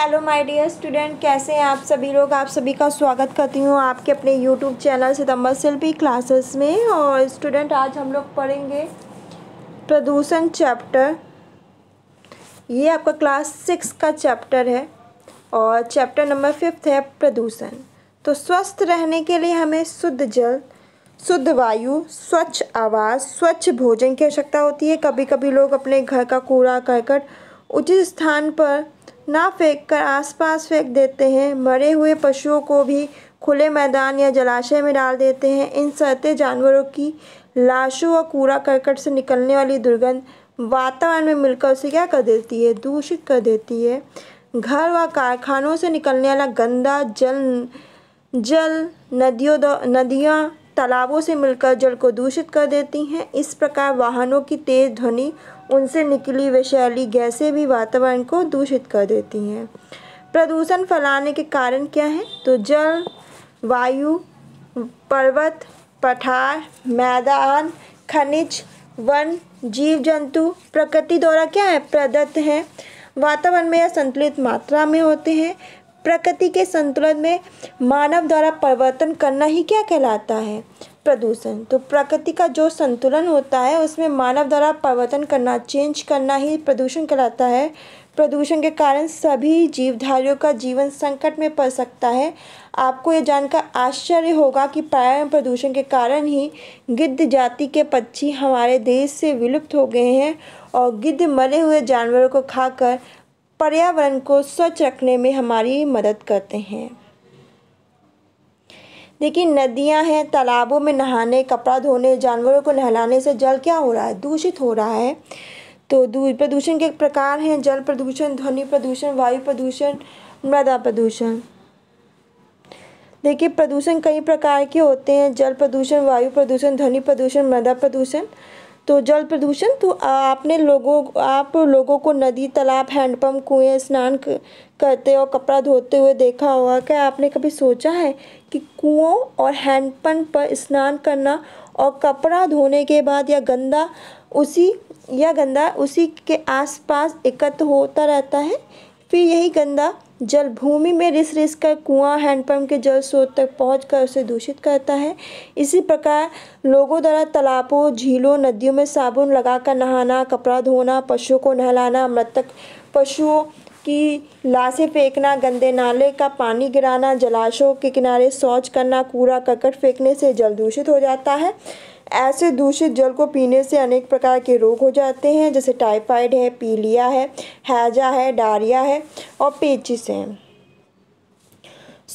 hello my dear student कैसे हैं आप सभी लोग आप सभी का स्वागत करती हूँ आपके अपने यूट्यूब चैनल सितम्बर शिल्पी क्लासेस में और स्टूडेंट आज हम लोग पढ़ेंगे प्रदूषण चैप्टर ये आपका क्लास सिक्स का चैप्टर है और चैप्टर नंबर फिफ्थ है प्रदूषण तो स्वस्थ रहने के लिए हमें शुद्ध जल शुद्ध वायु स्वच्छ आवाज़ स्वच्छ भोजन की आवश्यकता होती है कभी कभी लोग अपने घर का कूड़ा करकट उचित स्थान पर ना फेंक कर आसपास फेंक देते हैं मरे हुए पशुओं को भी खुले मैदान या जलाशय में डाल देते हैं इन सहते जानवरों की लाशों व कूड़ा करकट से निकलने वाली दुर्गंध वातावरण में मिलकर उसे क्या कर देती है दूषित कर देती है घर व कारखानों से निकलने वाला गंदा जल जल नदियों नदियाँ तालाबों से मिलकर जल को दूषित कर देती हैं इस प्रकार वाहनों की तेज़ ध्वनि उनसे निकली वैशैली गैसें भी वातावरण को दूषित कर देती हैं प्रदूषण फैलाने के कारण क्या है तो जल वायु पर्वत पठार मैदान खनिज वन जीव जंतु प्रकृति द्वारा क्या है प्रदत्त हैं वातावरण में यह संतुलित मात्रा में होते हैं प्रकृति के संतुलन में मानव द्वारा परिवर्तन करना ही क्या कहलाता है प्रदूषण तो प्रकृति का जो संतुलन होता है उसमें मानव द्वारा परिवर्तन करना चेंज करना ही प्रदूषण कहलाता है प्रदूषण के कारण सभी जीवधारियों का जीवन संकट में पड़ सकता है आपको ये जानकर आश्चर्य होगा कि पर्यावरण प्रदूषण के कारण ही गिद्ध जाति के पक्षी हमारे देश से विलुप्त हो गए हैं और गिद्ध मरे हुए जानवरों को खाकर पर्यावरण को स्वच्छ रखने में हमारी मदद करते हैं देखिए नदियां हैं तालाबों में नहाने कपड़ा धोने जानवरों को नहलाने से जल क्या हो रहा है दूषित हो रहा है तो प्रदूषण के प्रकार हैं जल प्रदूषण ध्वनि प्रदूषण वायु प्रदूषण मृदा प्रदूषण देखिए प्रदूषण कई प्रकार के होते हैं जल प्रदूषण वायु प्रदूषण ध्वनि प्रदूषण मृदा प्रदूषण तो जल प्रदूषण तो आपने लोगों आप लोगों को नदी तालाब हैंडपम्प कुएँ स्नान करते और कपड़ा धोते हुए देखा होगा क्या आपने कभी सोचा है कि कुओं और हैंडपम्प पर स्नान करना और कपड़ा धोने के बाद या गंदा उसी या गंदा उसी के आसपास एकत्र होता रहता है फिर यही गंदा जल भूमि में रिस रिस कर कुआँ हैंडपम्प के जल स्रोत तक पहुँच कर उसे दूषित करता है इसी प्रकार लोगों द्वारा तालाबों झीलों नदियों में साबुन लगाकर नहाना कपड़ा धोना पशुओं को नहलाना मृतक पशुओं की लाशें फेंकना गंदे नाले का पानी गिराना जलाशयों के किनारे शौच करना कूड़ा करकट फेंकने से जल दूषित हो जाता है ऐसे दूषित जल को पीने से अनेक प्रकार के रोग हो जाते हैं जैसे टाइफाइड है पीलिया है हैजा है डायरिया है और पेचिस है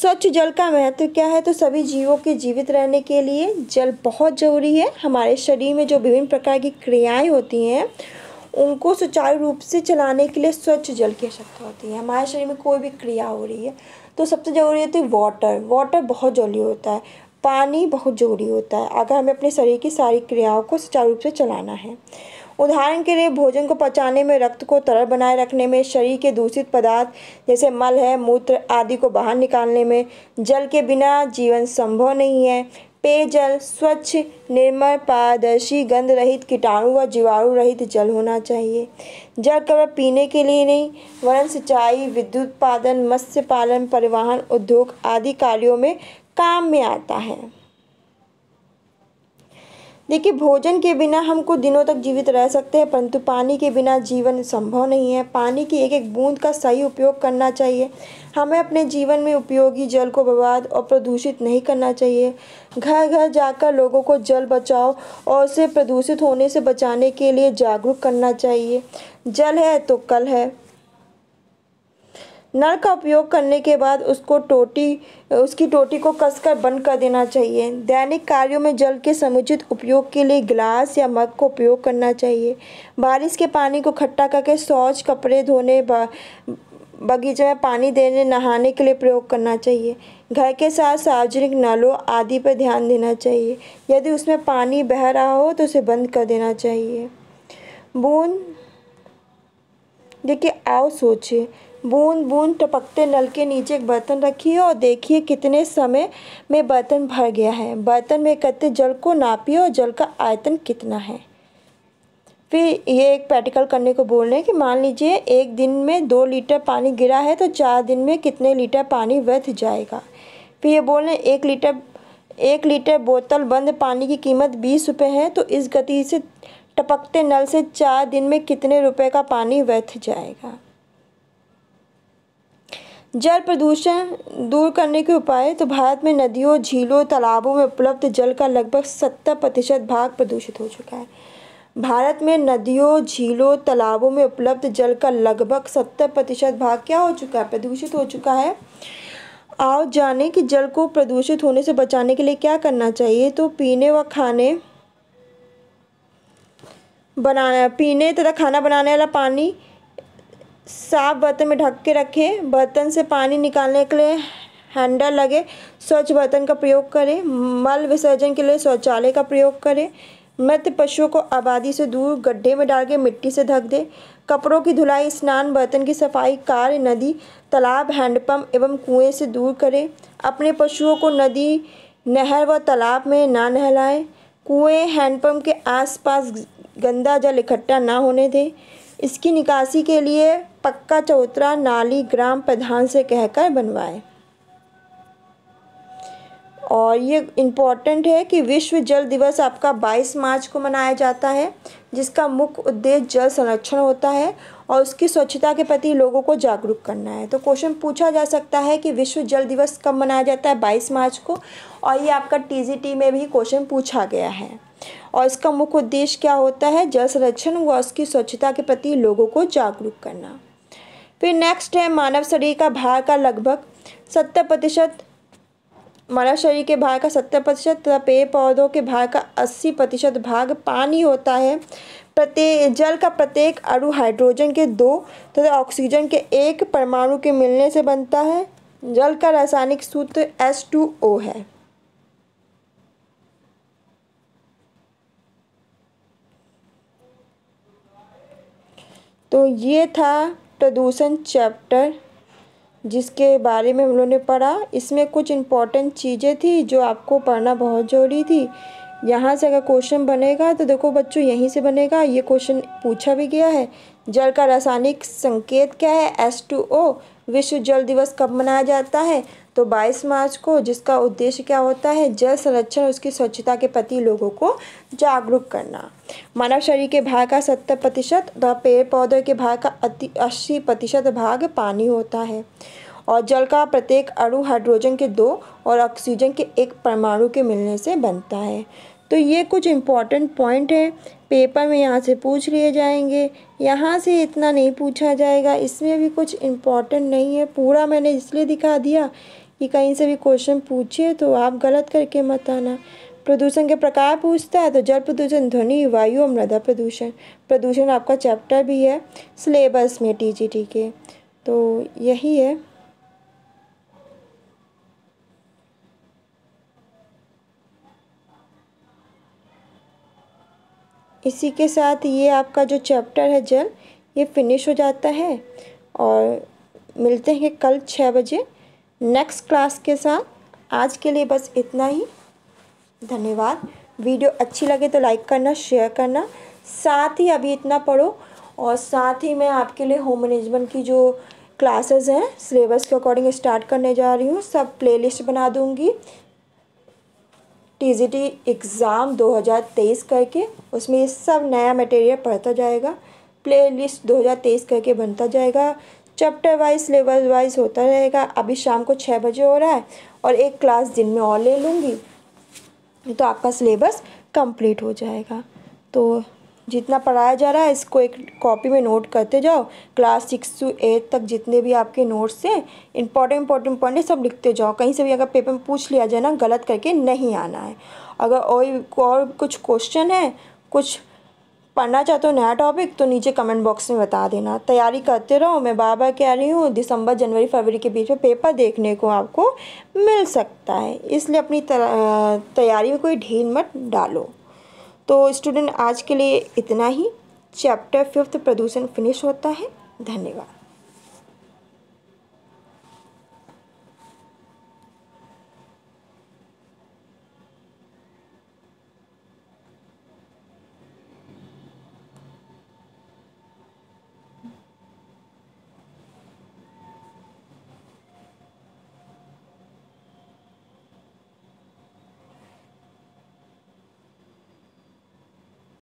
स्वच्छ जल का महत्व क्या है तो सभी जीवों के जीवित रहने के लिए जल बहुत ज़रूरी है हमारे शरीर में जो विभिन्न प्रकार की क्रियाएं होती हैं उनको सुचारू रूप से चलाने के लिए स्वच्छ जल की आवश्यकता होती है हमारे शरीर में कोई भी क्रिया हो रही है तो सबसे ज़रूरी होती है वाटर वाटर बहुत जरूरी होता है पानी बहुत ज़रूरी होता है अगर हमें अपने शरीर की सारी क्रियाओं को सुचारू रूप से चलाना है उदाहरण के लिए भोजन को पचाने में रक्त को तरल बनाए रखने में शरीर के दूषित पदार्थ जैसे मल है मूत्र आदि को बाहर निकालने में जल के बिना जीवन संभव नहीं है पेयजल स्वच्छ निर्मल पारदर्शी गंध रहित कीटाणु व जीवाणु रहित जल होना चाहिए जल केवल पीने के लिए नहीं वरन सिंचाई विद्युत उत्पादन मत्स्य पालन परिवहन उद्योग आदि कार्यों में काम में आता है देखिए भोजन के बिना हम कुछ दिनों तक जीवित रह सकते हैं परंतु पानी के बिना जीवन संभव नहीं है पानी की एक एक बूंद का सही उपयोग करना चाहिए हमें अपने जीवन में उपयोगी जल को बर्बाद और प्रदूषित नहीं करना चाहिए घर घर जाकर लोगों को जल बचाओ और उसे प्रदूषित होने से बचाने के लिए जागरूक करना चाहिए जल है तो कल है नल का उपयोग करने के बाद उसको टोटी उसकी टोटी को कसकर बंद कर देना चाहिए दैनिक कार्यों में जल के समुचित उपयोग के लिए गिलास या मग का उपयोग करना चाहिए बारिश के पानी को इकट्ठा करके शौच कपड़े धोने बगीचे में पानी देने नहाने के लिए प्रयोग करना चाहिए घर के साथ सार्वजनिक नलों आदि पर ध्यान देना चाहिए यदि उसमें पानी बह रहा हो तो उसे बंद कर देना चाहिए बूंद देखिए आओ सोचिए बूंद बूंद टपकते नल के नीचे एक बर्तन रखिए और देखिए कितने समय में बर्तन भर गया है बर्तन में एकत्रित जल को नापिए और जल का आयतन कितना है फिर ये एक प्रैक्टिकल करने को बोल रहे हैं कि मान लीजिए एक दिन में दो लीटर पानी गिरा है तो चार दिन में कितने लीटर पानी व्यर्थ जाएगा फिर ये बोल रहे हैं एक लीटर एक लीटर बोतल बंद पानी की कीमत बीस रुपये है तो इस गति से टपकते नल से चार दिन में कितने रुपए का पानी व्यर्थ जाएगा जल प्रदूषण दूर करने के उपाय तो भारत में नदियों झीलों तालाबों में उपलब्ध जल का लगभग सत्तर प्रतिशत भाग प्रदूषित हो चुका है भारत में नदियों झीलों तालाबों में उपलब्ध जल का लगभग सत्तर प्रतिशत भाग क्या हो चुका है प्रदूषित हो चुका है आओ जाने कि जल को प्रदूषित होने से बचाने के लिए क्या करना चाहिए तो पीने व खाने बनाना पीने तथा खाना बनाने वाला पानी साफ बर्तन में ढक के रखें बर्तन से पानी निकालने के लिए हैंडल लगे स्वच्छ बर्तन का प्रयोग करें मल विसर्जन के लिए शौचालय का प्रयोग करें मृत पशुओं को आबादी से दूर गड्ढे में डाल के मिट्टी से ढक दें कपड़ों की धुलाई स्नान बर्तन की सफाई कार नदी तालाब हैंडपम्प एवं कुएं से दूर करें अपने पशुओं को नदी नहर व तालाब में ना नहलाएं कुएं हैंडपम्प के आसपास गंदा जल इकट्ठा ना होने दें इसकी निकासी के लिए पक्का चौतरा नाली ग्राम प्रधान से कहकर बनवाएं और ये इम्पॉर्टेंट है कि विश्व जल दिवस आपका 22 मार्च को मनाया जाता है जिसका मुख्य उद्देश्य जल संरक्षण होता है और उसकी स्वच्छता के प्रति लोगों को जागरूक करना है तो क्वेश्चन पूछा जा सकता है कि विश्व जल दिवस कब मनाया जाता है 22 मार्च को और ये आपका टीजीटी में भी क्वेश्चन पूछा गया है और इसका मुख्य उद्देश्य क्या होता है जल संरक्षण व उसकी स्वच्छता के प्रति लोगों को जागरूक करना फिर नेक्स्ट है मानव शरीर का भार का लगभग सत्तर प्रतिशत मानव शरीर के भार का सत्तर प्रतिशत तथा पेड़ पौधों के भार का अस्सी प्रतिशत भाग पानी होता है प्रत्येक जल का प्रत्येक अणु हाइड्रोजन के दो तथा ऑक्सीजन के एक परमाणु के मिलने से बनता है जल का रासायनिक सूत्र एस टू ओ है तो ये था प्रदूषण चैप्टर जिसके बारे में हम लोगों ने पढ़ा इसमें कुछ इम्पॉर्टेंट चीज़ें थी जो आपको पढ़ना बहुत ज़रूरी थी यहाँ से अगर क्वेश्चन बनेगा तो देखो बच्चों यहीं से बनेगा ये क्वेश्चन पूछा भी गया है जल का रासायनिक संकेत क्या है एस टू ओ विश्व जल दिवस कब मनाया जाता है तो 22 मार्च को जिसका उद्देश्य क्या होता है जल संरक्षण और उसकी स्वच्छता के प्रति लोगों को जागरूक करना मानव शरीर के भाग का सत्तर प्रतिशत व पेड़ पौधों के भाग का अति अस्सी प्रतिशत भाग पानी होता है और जल का प्रत्येक अणु हाइड्रोजन के दो और ऑक्सीजन के एक परमाणु के मिलने से बनता है तो ये कुछ इम्पॉर्टेंट पॉइंट है पेपर में यहाँ से पूछ लिए जाएंगे यहाँ से इतना नहीं पूछा जाएगा इसमें भी कुछ इम्पॉर्टेंट नहीं है पूरा मैंने इसलिए दिखा दिया कि कहीं से भी क्वेश्चन पूछिए तो आप गलत करके मत आना प्रदूषण के प्रकार पूछता है तो जल प्रदूषण ध्वनि वायु और मृदा प्रदूषण प्रदूषण आपका चैप्टर भी है सिलेबस में टीजीटी के तो यही है इसी के साथ ये आपका जो चैप्टर है जल ये फिनिश हो जाता है और मिलते हैं कल छः बजे नेक्स्ट क्लास के साथ आज के लिए बस इतना ही धन्यवाद वीडियो अच्छी लगे तो लाइक करना शेयर करना साथ ही अभी इतना पढ़ो और साथ ही मैं आपके लिए होम मैनेजमेंट की जो क्लासेस हैं सिलेबस के अकॉर्डिंग स्टार्ट करने जा रही हूँ सब प्लेलिस्ट बना दूँगी टी एग्ज़ाम 2023 करके उसमें ये सब नया मटेरियल पढ़ता जाएगा प्लेलिस्ट 2023 करके बनता जाएगा चैप्टर वाइज लेवल वाइज होता रहेगा अभी शाम को छः बजे हो रहा है और एक क्लास दिन में और ले लूँगी तो आपका सिलेबस कंप्लीट हो जाएगा तो जितना पढ़ाया जा रहा है इसको एक कॉपी में नोट करते जाओ क्लास सिक्स टू एट तक जितने भी आपके नोट्स हैं इंपॉर्टेंट इंपॉर्टेंट पॉइंट सब लिखते जाओ कहीं से भी अगर पेपर में पूछ लिया जाए ना गलत करके नहीं आना है अगर और और कुछ क्वेश्चन है कुछ पढ़ना चाहते हो नया टॉपिक तो नीचे कमेंट बॉक्स में बता देना तैयारी करते रहो मैं बार बार कह रही हूँ दिसंबर जनवरी फरवरी के बीच में पेपर देखने को आपको मिल सकता है इसलिए अपनी तैयारी में कोई ढील मत डालो तो स्टूडेंट आज के लिए इतना ही चैप्टर फिफ्थ प्रदूषण फिनिश होता है धन्यवाद